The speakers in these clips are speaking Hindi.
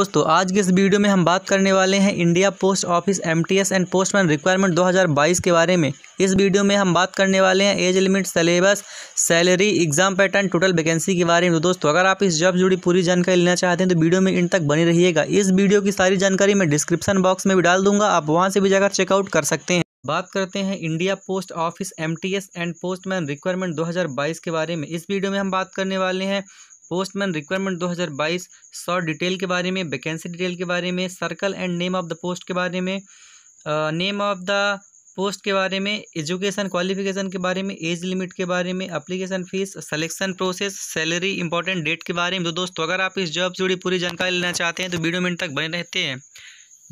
दोस्तों आज के इस वीडियो में हम बात करने वाले हैं India post office MTS and postman requirement 2022 के बारे में इस वीडियो में हम बात करने वाले हैं age limit syllabus salary exam pattern total vacancy के बारे में तो दोस्तों अगर आप इस जॉब जुड़ी पूरी जानकारी लेना चाहते हैं तो वीडियो में इन तक बनी रहिएगा इस वीडियो की सारी जानकारी मैं डिस्क्रिप्शन बॉक्स में भी डाल दूंगा आप वहाँ से भी जाकर चेकआउट कर सकते हैं बात करते हैं India post office MTS and postman requirement 2022 के बारे में इस वीडियो में हम बात करने वाले हैं पोस्टमैन रिक्वायरमेंट 2022 शॉर्ट डिटेल के बारे में वैकेंसी डिटेल के बारे में circle and name of the post के बारे में नेम ऑफ द पोस्ट के बारे में एजुकेशन क्वालिफिकेशन के बारे में एज लिमिट के बारे में application fees selection process salary important date के बारे में तो दोस्तों अगर आप इस जॉब से जुड़ी पूरी जानकारी लेना चाहते हैं तो वीडियो मिनट तक बने रहते हैं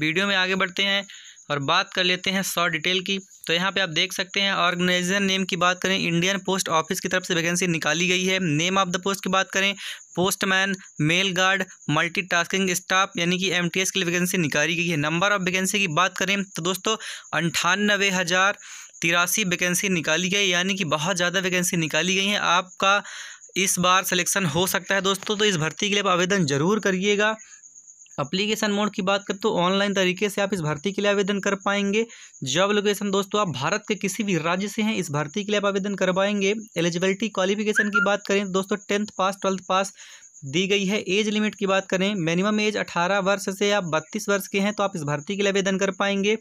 वीडियो में आगे बढ़ते हैं और बात कर लेते हैं सौ डिटेल की तो यहाँ पे आप देख सकते हैं ऑर्गेनाइजेशन नेम की बात करें इंडियन पोस्ट ऑफिस की तरफ से वैकेंसी निकाली गई है नेम ऑफ द पोस्ट की बात करें postman mail guard multitasking staff यानी कि एमटीएस के लिए वैकेंसी निकाली गई है नंबर ऑफ वैकेंसी की बात करें तो दोस्तों अंठानबे हज़ार तिरासी वैकेंसी निकाली गई यानी कि बहुत ज़्यादा वैकेंसी निकाली गई है आपका इस बार सिलेक्शन हो सकता है दोस्तों तो इस भर्ती के लिए आप आवेदन ज़रूर करिएगा अप्लीकेशन मोड की बात करें तो ऑनलाइन तरीके से आप इस भर्ती के लिए आवेदन कर पाएंगे जॉब लोकेशन दोस्तों आप भारत के किसी भी राज्य से हैं इस भर्ती के लिए आप आवेदन करवाएंगे एलिजिबिलिटी क्वालिफिकेशन की बात करें दोस्तों टेंथ पास ट्वेल्थ पास दी गई है एज लिमिट की बात करें मिनिमम एज 18 वर्ष से आप 32 वर्ष के हैं तो आप इस भर्ती के लिए आवेदन कर पाएंगे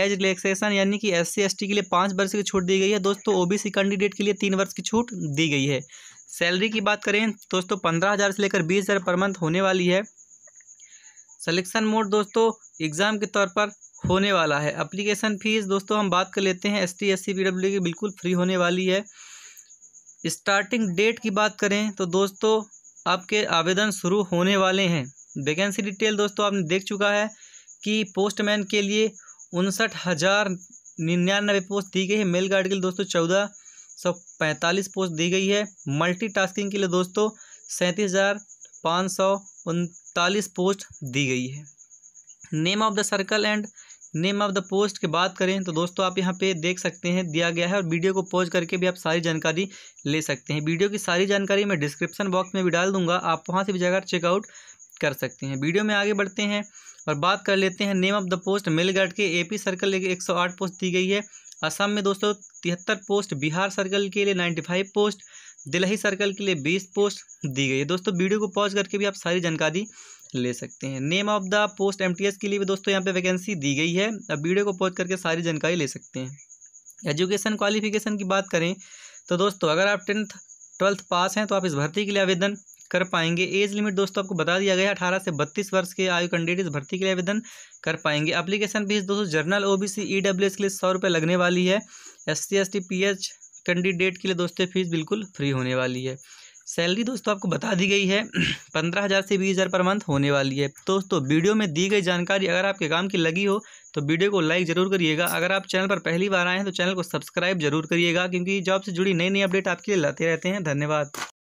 एज रिलेक्सेशन यानी कि एस सी के लिए पाँच वर्ष की छूट दी गई है दोस्तों ओबीसी कैंडिडेट के लिए तीन वर्ष की छूट दी गई है सैलरी की बात करें दोस्तों पंद्रह हज़ार से लेकर बीस हज़ार पर मंथ होने वाली है सिलेक्शन मोड दोस्तों एग्ज़ाम के तौर पर होने वाला है अप्लीकेशन फ़ीस दोस्तों हम बात कर लेते हैं S T S C P की बिल्कुल फ्री होने वाली है स्टार्टिंग डेट की बात करें तो दोस्तों आपके आवेदन शुरू होने वाले हैं वैकेंसी डिटेल दोस्तों आपने देख चुका है कि पोस्टमैन के लिए उनसठ हज़ार निन्यानवे पोस्ट दी गई है मेल गार्ड के लिए दोस्तों चौदह सौ पैंतालीस पोस्ट दी गई है मल्टीटास्किंग के लिए दोस्तों सैंतीस हज़ार पाँच सौ उन इकतालीस पोस्ट दी गई है name of the circle and name of the post की बात करें तो दोस्तों आप यहाँ पे देख सकते हैं दिया गया है और वीडियो को पॉज करके भी आप सारी जानकारी ले सकते हैं वीडियो की सारी जानकारी मैं डिस्क्रिप्शन बॉक्स में भी डाल दूंगा आप वहाँ से भी जाकर चेकआउट कर सकते हैं वीडियो में आगे बढ़ते हैं और बात कर लेते हैं name of the post mail guard के ए सर्कल के एक पोस्ट दी गई है असम में दोस्तों तिहत्तर पोस्ट बिहार सर्कल के लिए नाइन्टी पोस्ट दिलही सर्कल के लिए बीस पोस्ट दी गई है दोस्तों वीडियो को पॉज करके भी आप सारी जानकारी ले सकते हैं name of the post MTS के लिए भी दोस्तों यहाँ पे वैकेंसी दी गई है अब वीडियो को पॉज करके सारी जानकारी ले सकते हैं एजुकेशन क्वालिफिकेशन की बात करें तो दोस्तों अगर आप टेंथ ट्वेल्थ पास हैं तो आप इस भर्ती के लिए आवेदन कर पाएंगे एज लिमिट दोस्तों आपको बता दिया गया है अठारह से बत्तीस वर्ष के आयु कैंडिडेट भर्ती के लिए आवेदन कर पाएंगे अप्लीकेशन फीस दोस्तों जर्नल ओबीसी ईडब्ल्यूएस के लिए सौ रुपये लगने वाली है S C S T P H candidate के लिए दोस्तों फीस बिल्कुल फ्री होने वाली है सैलरी दोस्तों आपको बता दी गई है पंद्रह हज़ार से बीस हज़ार पर मंथ होने वाली है दोस्तों वीडियो में दी गई जानकारी अगर आपके काम की लगी हो तो वीडियो को लाइक ज़रूर करिएगा अगर आप चैनल पर पहली बार आए हैं तो चैनल को सब्सक्राइब जरूर करिएगा क्योंकि जॉब से जुड़ी नई नई अपडेट आपके लिए लाते रहते हैं धन्यवाद